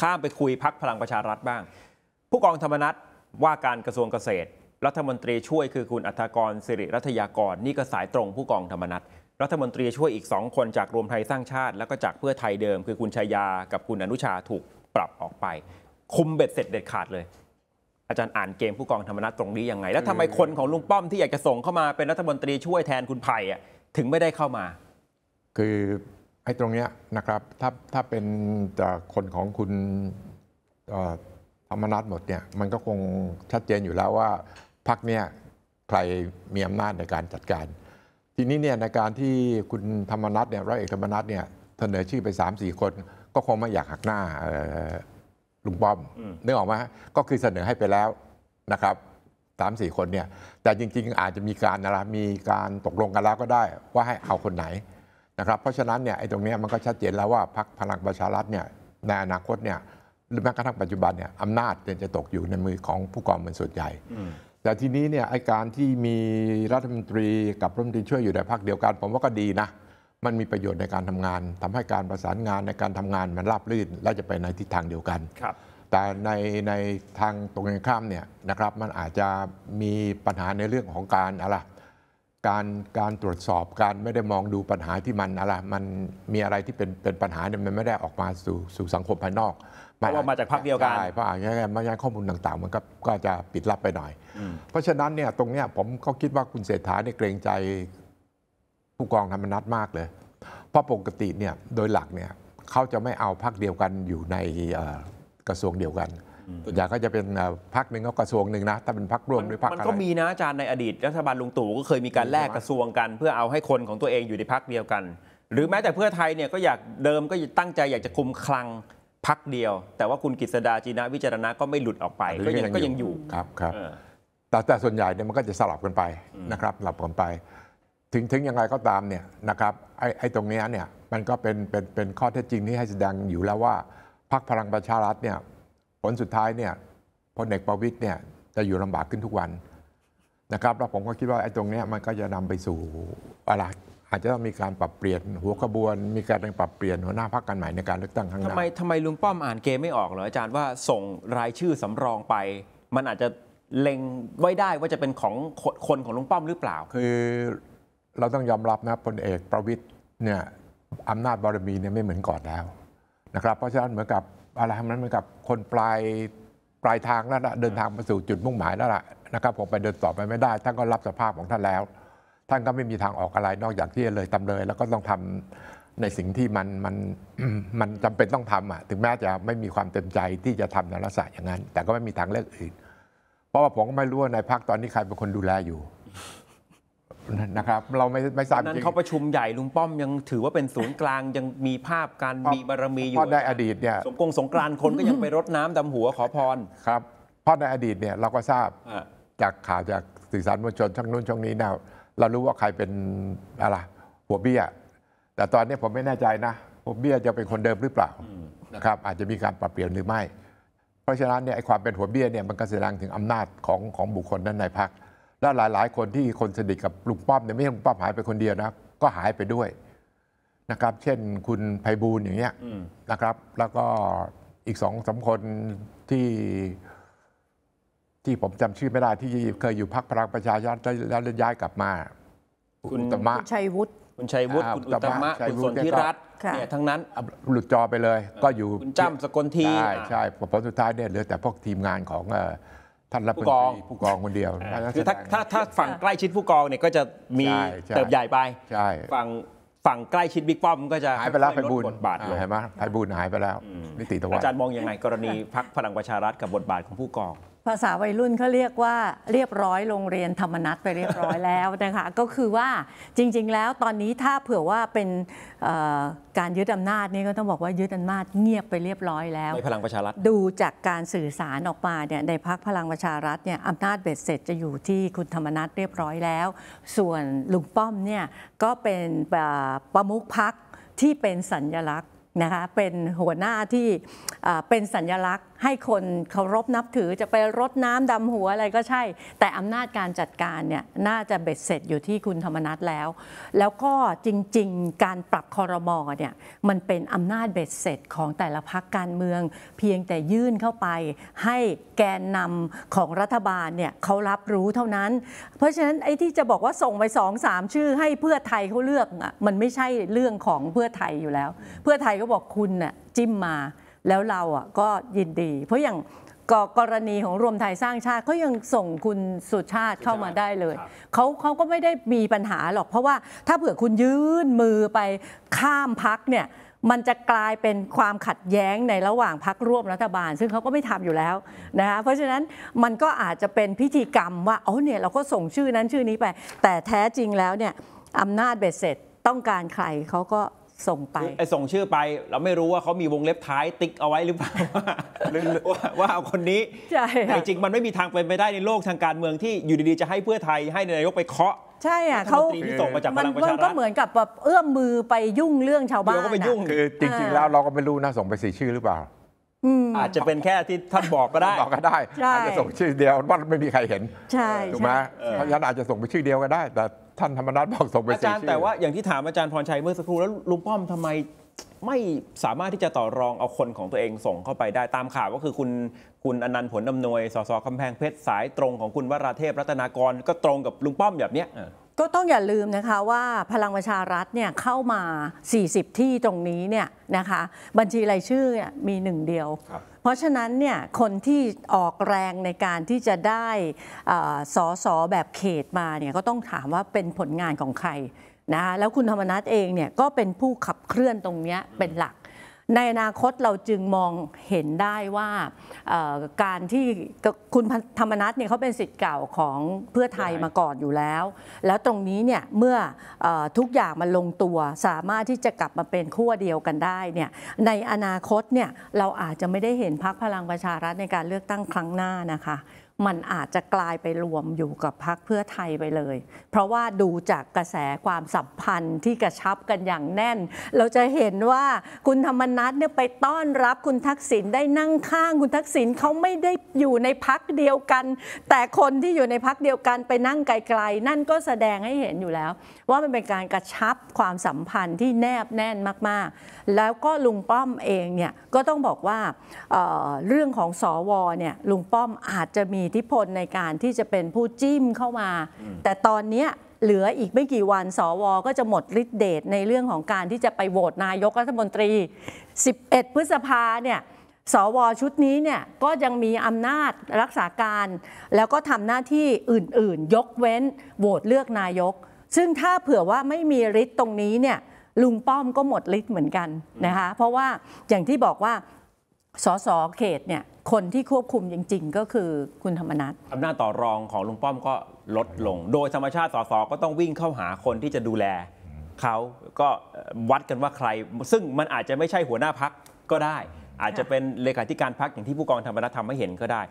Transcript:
ข้ามไปคุยพักพลังประชารัฐบ้าง ผู้กองธรรมนัฐว่าการกระทรวงเกษตร รัฐมนตรีช่วยคือคุณอัธกรสิริรัตยากร นี่ก็สายตรงผู้กองธรรมนัฐรัฐมนตรีช่วยอีกสองคนจากรวมไทยสร้างชาติแล้วก็จากเพื่อไทยเดิม คือคุณชายากับคุณอนุชาถูกปรับออกไป คุมเบ็ดเสร็จเด็ดขาดเลย อาจารย์อ่านเกมผู้กองธรรมนัฐตรงนี้ยังไง แล้วทำไมคนของลุงป้อมที่อยากจะส่งเข้ามาเป็นรัฐมนตรีช่วยแทนคุณไผ่ถึงไม่ได้เข้ามาคืออ้ตรงเนี้ยนะครับถ้าถ้าเป็นคนของคุณธรรมนัฐหมดเนี่ยมันก็คงชัดเจนอยู่แล้วว่าพักเนี่ยใครมีอำนาจในการจัดการ ทีนี้เนี่ยในการที่คุณธรรมนัฐเนี่ยร้อยเอกธรรมนัฐเนี่ยเสนอชื่อไป3ามสี่คน ก็คงไม่อยากหักหน้าลุงป้อมนึกออกไหมก็คือเสนอให้ไปแล้วนะครับสามสี่คนเนี่ยแต่จริงๆอาจจะมีการนะมีการตกลงกันแล้วก็ได้ว่าให้เอาคนไหนนะครับเพราะฉะนั้นเนี่ยไอ้ตรงนี้มันก็ชัดเจนแล้วว่าพรรคพลังประชารัฐเนี่ยในอนาคตเนี่ยหรือแม้กระทั่งปัจจุบันเนี่ยอำนาจจะตกอยู่ในมือของผู้กองเป็นส่วนใหญ่แต่ทีนี้เนี่ยไอ้การที่มีรัฐมนตรีกับรัฐมนตรีช่วยอยู่ในพรรคเดียวกัน ผมว่าก็ดีนะมันมีประโยชน์ในการทำงาน ทำให้การประสานงานในการทำงาน มันราบรื่นและจะไปในทิศทางเดียวกันครับแต่ในในทางตรงกันข้ามเนี่ยนะครับมันอาจจะมีปัญหาในเรื่องของการอะไรการการตรวจสอบการไม่ได้มองดูปัญหาที่มันอะไรมันมีอะไรที่เป็นเป็นปัญหาเนี่ยมันไม่ได้ออกมาสู่สู่สังคมภายนอกเพราะว่ามาจากพรรคเดียวกันใช่เพราะอย่างนี้ไมข้อมูลต่าง ๆ มันก็ก็จะปิดลับไปหน่อย เพราะฉะนั้นเนี่ยตรงเนี้ยผมก็คิดว่าคุณเศรษฐาเนี่ยเกรงใจผู้กองธรรมนัฐมากเลย เพราะปกติเนี่ยโดยหลักเนี่ยเขาจะไม่เอาพรรคเดียวกันอยู่ในกระทรวงเดียวกันส่วอยหา่ก็จะเป็นพักหนึ่งก็กระทรวงหนึ่งนะถ้าเป็นพักร่วมหรือพักอะไร มันก็มีนะอาจารย์ในอดีตรัฐบาลลุงตู่ก็เคยมีการแลกกระทรวงกัน เพื่อเอาให้คนของตัวเองอยู่ในพักเดียวกัน หรือแม้แต่เพื่อไทยเนี่ยก็อยากเดิมก็ตั้งใจอยากจะคุมคลังพักเดียว แต่ว่าคุณกฤษดาจีนะวิจารณะก็ไม่หลุดออกไป ก็ยังก็ยังอยู่ ครับครับ แต่แต่ส่วนใหญ่เนี่ยมันก็จะสลับกันไปนะครับสลับกันไป ถึงถึงยังไงก็ตามเนี่ยนะครับไอ้ไอ้ตรงนี้เนี่ยมันก็เป็นเป็นเป็นข้อเท็จจริงที่ให้แสดงอยู่แล้วว่าพรรคพลังประชารัฐเนี่ยผลสุดท้ายเนี่ยพลเอกประวิตยเนี่ยจะอยู่ลำบากขึ้นทุกวันนะครับแล้วผมก็คิดว่าไอ้ตรงนี้มันก็จะนำไปสู่อะไรอาจจะต้องมีการปรับเปลี่ยนหัวขบวน มีการปรับเปลี่ยนหัวหน้าพรรคการใหม่ในการเลือกตั้งครั้งหน้าทำไมทำไมลุงป้อมอ่านเกมไม่ออกเหรอ อาจารย์ว่าส่งรายชื่อสำรองไป มันอาจจะเล็งไว้ได้ว่าจะเป็นของคนของลุงป้อมหรือเปล่า คือเราต้องยอมรับนะพลเอกประวิตยเนี่ยอำนาจบารมีเนี่ยไม่เหมือนก่อนแล้วนะครับเพราะฉะนั้นเหมือนกับอะไรนันเหมือนกับคนปลายปลายทางแล้วนะเดินทางมาสู่จุดมุ่งหมายแล้วล่ะนะครับ ผมไปเดินต่อไปไม่ได้ ท่านก็รับสภาพของท่านแล้ว ท่านก็ไม่มีทางออกอะไรนอกจากที่จะเลยตำเลยแล้วก็ต้องทำในสิ่งที่มันมันมันจำเป็นต้องทำอ่ะ ถึงแม้จะไม่มีความเต็มใจที่จะทำในลักษณะอย่างนั้น แต่ก็ไม่มีทางเลือกอื่น เพราะว่าผมก็ไม่รู้ว่าในพักตอนนี้ใครเป็นคนดูแลอยู่นะครับเราไม่ไม่ทราบนั้นเขาประชุมใหญ่ลุงป้อมยังถือว่าเป็นศูนย์กลางยังมีภาพการมีบารมีอยู่พอไดในอดีตเนี่ยสงกงสงกรานคนก็ยังไปรดน้ำดำหัวขอพรครับพอาในอดีตเนี่ยเราก็ทราบจากข่าวจากสื่อสารมวลชนช่องนู้นช่องนี้นะเรารู้ว่าใครเป็นอะไรหัวเบี้ย แต่ตอนนี้ผมไม่แน่ใจนะ หัวเบี้ยจะเป็นคนเดิมหรือเปล่านะครับอาจจะมีการปรับเปลี่ยนหรือไม่เพราะฉะนั้นเนี่ยไอ้ความเป็นหัวเบี้ยเนี่ยมันก็แสดงถึงอำนาจของของบุคคลนั้นในพรรคแล้วหลายๆ คนที่คนสนิทกับลุงป้อมเนี่ยไม่ใช่ลุงป้อมหายไปคนเดียวนะ ก็หายไปด้วยนะครับ เช่นคุณไพบูลอย่างเงี้ยนะครับ แล้วก็อีกสองสาคนที่ที่ผมจำชื่อไม่ได้ ที่เคยอยู่พักพลังประชาชาติแล้วย้ายกลับมา คุณตมะคุณชัยวุฒิคุณชัยวุฒิคุณตมะคุณสนธิรัตน์เนี่ยทั้งนั้น หลุดจอไปเลย ก็อยู่คุณจ้ำสกลทีใช่ใช่ผลสุดท้ายเนี่ยเหลือแต่พวกทีมงานของท่านรับผู้กองผู้กองคนเดียวคือถ้าถ้าถ้าฝั่งใกล้ชิดผู้กองเนี่ยก็จะมีเติบใหญ่ไปฝั่งฝั่งใกล้ชิดบิ๊กป้อมก็จะหายไปแล้วไปบูนบทาทใชยไหมไปบูนหายไปแล้วนิติตะวันอาจารย์มองยังไงกรณีพักพลังประชารัฐกับบทบาทของผู้กองภาษาวัยรุ่นเขาเรียกว่าเรียบร้อยโรงเรียนธรรมนัตไปเรียบร้อยแล้วนะคะก็คือว่าจริงๆ แล้วตอนนี้ถ้าเผื่อว่าเป็นการยึดอำนาจนี่ก็ต้องบอกว่ายึดอำนาจ เงียบไปเรียบร้อยแล้วในพลังประชารัฐดูจากการสื่อสารออกมาเนี่ย ในพักพลังประชารัฐเนี่ยอำนาจเบ็ดเสร็จจะอยู่ที่คุณธรรมนัตเรียบร้อยแล้ว ส่วนลุงป้อมเนี่ยก็เป็นประมุขพักที่เป็นสัญลักษณ์นะคะเป็นหัวหน้าที่เป็นสัญลักษณ์ ให้คนเคารพนับถือจะไปรดน้ำดำหัวอะไรก็ใช่ แต่อำนาจการจัดการเนี่ยน่าจะเบ็ดเสร็จอยู่ที่คุณธรรมนัทแล้ว แล้วก็จริงๆ การปรับคอรมอเนี่ยมันเป็นอำนาจเบ็ดเสร็จของแต่ละพักการเมือง เพียงแต่ยื่นเข้าไป ให้แกนนำของรัฐบาลเนี่ยเขารับรู้เท่านั้น เพราะฉะนั้นไอ้ที่จะบอกว่าส่งไปสองสามชื่อ ให้เพื่อไทยเขาเลือกอ่ะมันไม่ใช่เรื่องของเพื่อไทยอยู่แล้ว เพื่อไทยก็บอกคุณน่ะจิ้มมาแล้วเราอ่ะก็ยินดี เพราะอย่างกกรณีของรวมไทยสร้างชาติเขายังส่งคุณสุชาติเข้ามาได้เลยเขาเขาก็ไม่ได้มีปัญหาหรอกเพราะว่าถ้าเผื่อคุณยื่นมือไปข้ามพักเนี่ยมันจะกลายเป็นความขัดแย้งในระหว่างพักร่วมรัฐบาล ซึ่งเขาก็ไม่ทำอยู่แล้วนะคะเพราะฉะนั้นมันก็อาจจะเป็นพิธีกรรมว่าเออเนี่ยเราก็ส่งชื่อนั้นชื่อนี้ไป แต่แท้จริงแล้วเนี่ยอำนาจเบ็ดเสร็จต้องการใครเขาก็ส่งไปไอส่งชื่อไปเราไม่รู้ว่าเขามีวงเล็บท้ายติ๊กเอาไว้หรือเปล่าว่าว่าเอาคนนี้แต่จริงมันไม่มีทางเป็นไปได้ในโลกทางการเมืองที่อยู่ดีๆ จะให้เพื่อไทยให้นายกไปเคาะ ใช่อ่ะเขามันก็ เหมือนกับแบบเอื้อมมือไปยุ่งเรื่องชาวบ้านเดี๋ยวก็ไปยุ่งคือจริงๆแล้วเราก็ไม่รู้นะส่งไปสี่ชื่อหรือเปล่าอาจจะเป็นแค่ที่ท่านบอกก็ได้บอกก็ได้อาจจะส่งชื่อเดียวว่าไม่มีใครเห็นใช่ถูกไหมเพราะฉะนั้นอาจจะส่งไปชื่อเดียวก็ได้แต่ท่านธรรมนัฐบอกส่งไปอาจารย์แต่ว่าอย่างที่ถามอาจารย์พรชัยเมื่อสักครู่แล้วลุงป้อมทำไมไม่สามารถที่จะต่อรองเอาคนของตัวเองส่งเข้าไปได้ตามข่าวก็คือคุณคุณอนันต์ผลดานวย สสกาแพงเพชรสายตรงของคุณวราเทพรัตนากรก็ตรงกับลุงป้อมแบบเนี้ยก็ต้องอย่าลืมนะคะว่าพลังประชารัฐเนี่ยเข้ามา 40 ที่ตรงนี้เนี่ยนะคะบัญชีรายชื่อมีหนึ่งเดียวเพราะฉะนั้นเนี่ยคนที่ออกแรงในการที่จะได้สอสอแบบเขตมาเนี่ยก็ต้องถามว่าเป็นผลงานของใครนะแล้วคุณธรรมนัฐเองเนี่ยก็เป็นผู้ขับเคลื่อนตรงนี้เป็นหลักในอนาคตเราจึงมองเห็นได้ว่าการที่คุณธรรมนัฐเนี่ยเขาเป็นสิทธิ์เก่าของเพื่อไทยมาก่อนอยู่แล้ว แล้วตรงนี้เนี่ยเมื่อทุกอย่างมันลงตัว สามารถที่จะกลับมาเป็นขั้วเดียวกันได้เนี่ยในอนาคตเนี่ยเราอาจจะไม่ได้เห็นพักพลังประชารัฐในการเลือกตั้งครั้งหน้านะคะมันอาจจะกลายไปรวมอยู่กับพักเพื่อไทยไปเลย เพราะว่าดูจากกระแสความสัมพันธ์ที่กระชับกันอย่างแน่น เราจะเห็นว่าคุณธรรมนัฐเนี่ยไปต้อนรับคุณทักษิณได้นั่งข้างคุณทักษิณเขาไม่ได้อยู่ในพักเดียวกัน แต่คนที่อยู่ในพักเดียวกันไปนั่งไกลๆ นั่นก็แสดงให้เห็นอยู่แล้ว ว่ามันเป็นการกระชับความสัมพันธ์ที่แนบแน่นมากๆ แล้วก็ลุงป้อมเองเนี่ยก็ต้องบอกว่าเเรื่องของสอวเนี่ยลุงป้อมอาจจะมีิทธิพลในการที่จะเป็นผู้จิ้มเข้ามา แต่ตอนนี้เหลืออีกไม่กี่วันสวก็จะหมดฤทธิ์เดชในเรื่องของการที่จะไปโหวตนายกรัฐมนตรี 11 พฤษภาเนี่ยสวชุดนี้เนี่ยก็ยังมีอำนาจรักษาการ แล้วก็ทำหน้าที่อื่นๆ ยกเว้นโหวตเลือกนายก ซึ่งถ้าเผื่อว่าไม่มีฤทธิ์ตรงนี้เนี่ยลุงป้อมก็หมดฤทธิ์เหมือนกันนะคะเพราะว่าอย่างที่บอกว่าสสเขตเนี่ยคนที่ควบคุมจริงๆ ก็คือคุณธรรมนัฐอำนาจต่อรองของลุงป้อมก็ลดลง โดยธรรมชาติสสก็ต้องวิ่งเข้าหาคนที่จะดูแล เขาก็วัดกันว่าใคร ซึ่งมันอาจจะไม่ใช่หัวหน้าพักก็ได้ อาจจะเป็นเลขาธิการพักอย่างที่ผู้กองธรรมนัฐทำให้เห็นก็ได้